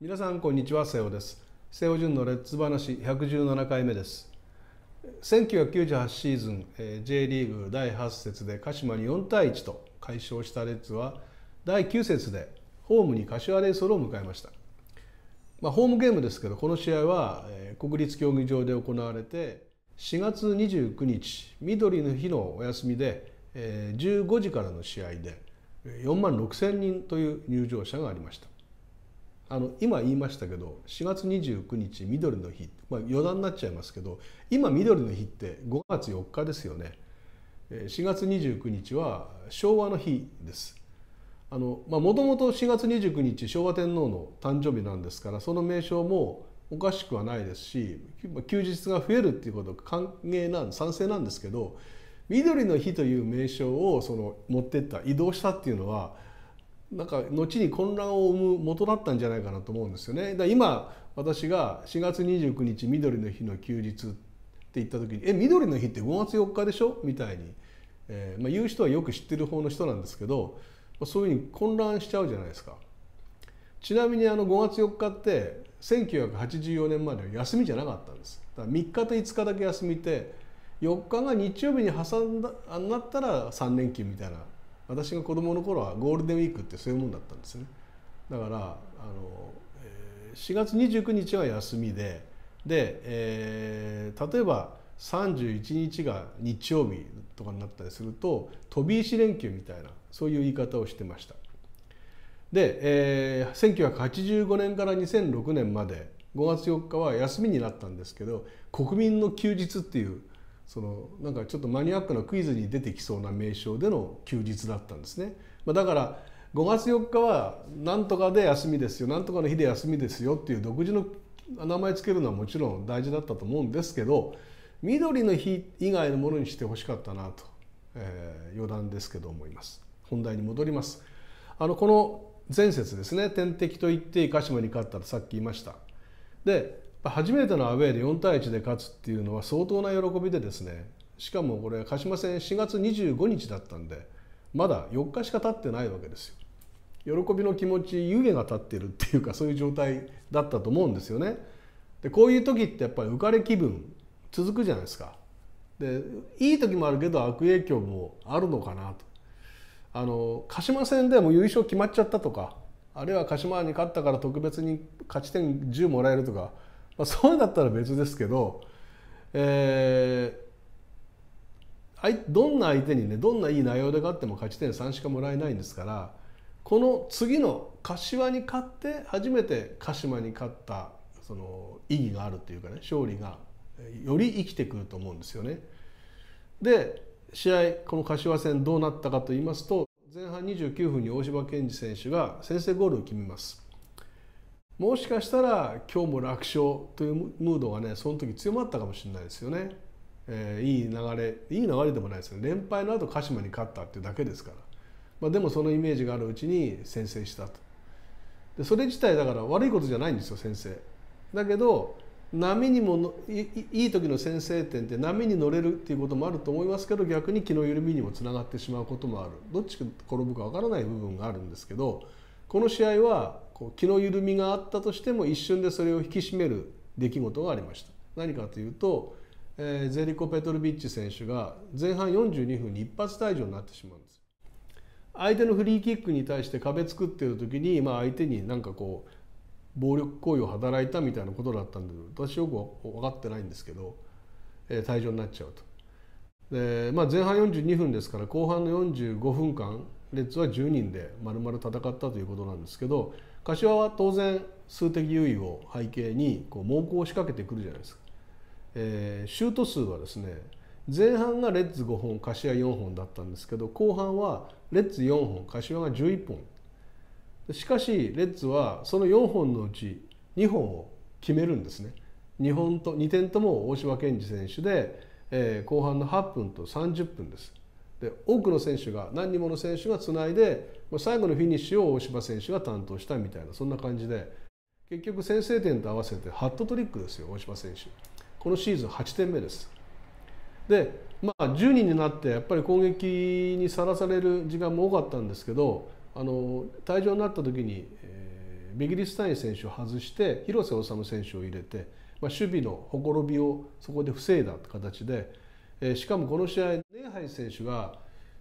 皆さんこんにちは瀬尾です瀬尾潤のレッツ話117回目です1998シーズン、えー、J リーグ第8節で鹿島に4対1と快勝したレッズは第9節でホームに柏レイソルを迎えました、まあ、ホームゲームですけどこの試合は、えー、国立競技場で行われて4月29日緑の日のお休みで、えー、15時からの試合で4万6,000人という入場者がありましたあの今言いましたけど4月29日緑の日、まあ、余談になっちゃいますけど今緑の日って5月4日ですよね4月29日は昭和の日ですもともと4月29日昭和天皇の誕生日なんですからその名称もおかしくはないですし休日が増えるっていうこと歓迎なん賛成なんですけど緑の日という名称をその持ってった移動したっていうのはなんか後に混乱を生む元だったんじゃないかなと思うんですよね。だ今私が4月29日緑の日の休日って言った時に「え緑の日って5月4日でしょ?」みたいに、えーまあ、言う人はよく知ってる方の人なんですけど、まあ、そういうふうに混乱しちゃうじゃないですか。ちなみにあの5月4日って1984年までは休みじゃなかったんです。だ3日と5日だけ休みて4日が日曜日に挟んだなったら3連休みたいな私が子供の頃はゴールデンウィークってそういうもんだったんですねだからあの4月29日は休みでで、えー、例えば31日が日曜日とかになったりすると飛び石連休みたいなそういう言い方をしてました。で、えー、1985年から2006年まで5月4日は休みになったんですけど国民の休日っていうそのなんかちょっとマニアックなクイズに出てきそうな名称での休日だったんですね、まあ、だから5月4日は何とかで休みですよ何とかの日で休みですよっていう独自の名前つけるのはもちろん大事だったと思うんですけど緑の日以外のものにしてほしかったなと、えー、余談ですけど思います本題に戻りますあのこの前節ですね天敵と言って鹿島に勝ったとさっき言いましたで初めてのアウェーで4対1で勝つっていうのは相当な喜びでですねしかもこれ鹿島戦4月25日だったんでまだ4日しか経ってないわけですよ喜びの気持ち湯気が立ってるっていうかそういう状態だったと思うんですよねでこういう時ってやっぱり浮かれ気分続くじゃないですかでいい時もあるけど悪影響もあるのかなとあの鹿島戦でも優勝決まっちゃったとかあるいは鹿島に勝ったから特別に勝ち点10もらえるとかまあ、そうだったら別ですけど、えー、どんな相手にねどんないい内容で勝っても勝ち点3しかもらえないんですからこの次の柏に勝って初めて鹿島に勝ったその意義があるというかね勝利がより生きてくると思うんですよね。で試合この柏戦どうなったかと言いますと前半29分に大柴健二選手が先制ゴールを決めます。もしかしたら今日も楽勝というムードがねその時強まったかもしれないですよね、えー、いい流れいい流れでもないですよね連敗の後鹿島に勝ったっていうだけですから、まあ、でもそのイメージがあるうちに先制したとでそれ自体だから悪いことじゃないんですよ先生だけど波にもいい時の先制点って波に乗れるっていうこともあると思いますけど逆に気の緩みにもつながってしまうこともあるどっちが転ぶか分からない部分があるんですけどこの試合はこう気の緩みがあったとしても一瞬でそれを引き締める出来事がありました何かというと、えー、ゼリコ・ペトルビッチ選手が前半42分に一発退場になってしまうんです相手のフリーキックに対して壁作ってる時に、まあ、相手になんかこう暴力行為を働いたみたいなことだったんで私よく分かってないんですけど、えー、退場になっちゃうと。でまあ、前半42分ですから後半の45分間レッズは10人で丸々戦ったということなんですけど柏は当然数的優位を背景にこう猛攻を仕掛けてくるじゃないですか、えー、シュート数はですね前半がレッズ5本柏4本だったんですけど後半はレッズ4本柏が11本しかしレッズはその4本のうち2本を決めるんですね2本と2点とも大島健二選手で、えー、後半の8分と30分です。で多くの選手が何人もの選手がつないで最後のフィニッシュを大柴選手が担当したみたいなそんな感じで結局先制点と合わせてハットトリックですよ大柴選手このシーズン8点目ですでまあ10人になってやっぱり攻撃にさらされる時間も多かったんですけどあの退場になった時に、えー、ビギリスタイン選手を外して広瀬修選手を入れて、まあ、守備のほころびをそこで防いだって形で。えー、しかもこの試合ネイハイ選手が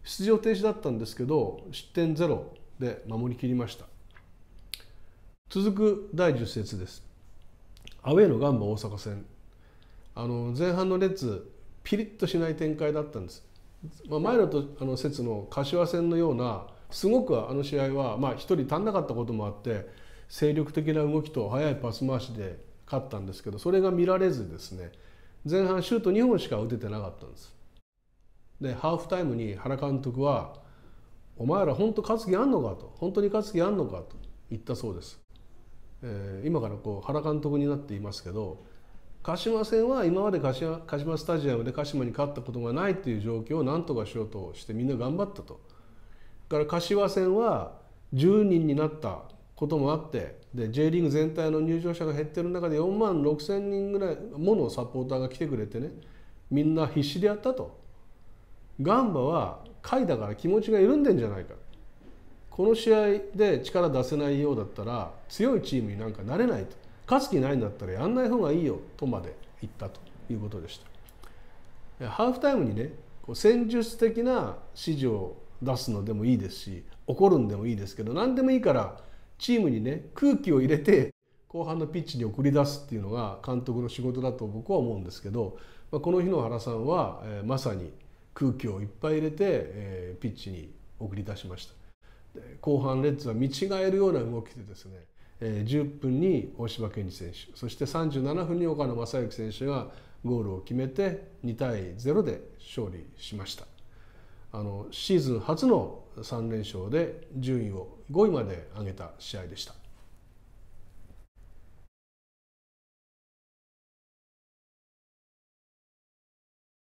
出場停止だったんですけど失点ゼロで守りきりました続く第10節ですアウェーのガンバ大阪戦あの前半の列ピリッとしない展開だったんです、まあ、前のとあの節の柏戦のようなすごくあの試合は、まあ、1人足んなかったこともあって精力的な動きと速いパス回しで勝ったんですけどそれが見られずですね前半シュート2本しか打ててなかったんですでハーフタイムに原監督は「お前ら本当勝つ気あんのか?」と「本当に勝つ気あんのか?」と言ったそうです、えー、今からこう原監督になっていますけど鹿島戦は今まで鹿島鹿島スタジアムで鹿島に勝ったことがないという状況を何とかしようとしてみんな頑張ったと。から柏戦は10人になったこともあってで J リーグ全体の入場者が減ってる中で4万6千人ぐらいものサポーターが来てくれてねみんな必死でやったとガンバは下位だから気持ちが緩んでんじゃないかこの試合で力出せないようだったら強いチームになんかなれないと勝つ気ないんだったらやんない方がいいよとまで言ったということでしたハーフタイムにね戦術的な指示を出すのでもいいですし怒るんでもいいですけど何でもいいからチームにね空気を入れて後半のピッチに送り出すっていうのが監督の仕事だと僕は思うんですけど、まあ、この日の原さんは、えまさに空気をいっぱい入れて、えピッチに送り出しました後半レッズは見違えるような動きでですね、え10分に大島健二選手そして37分に岡野正幸選手がゴールを決めて2対0で勝利しました。あのシーズン初の3連勝で順位を5位まで上げた試合でした。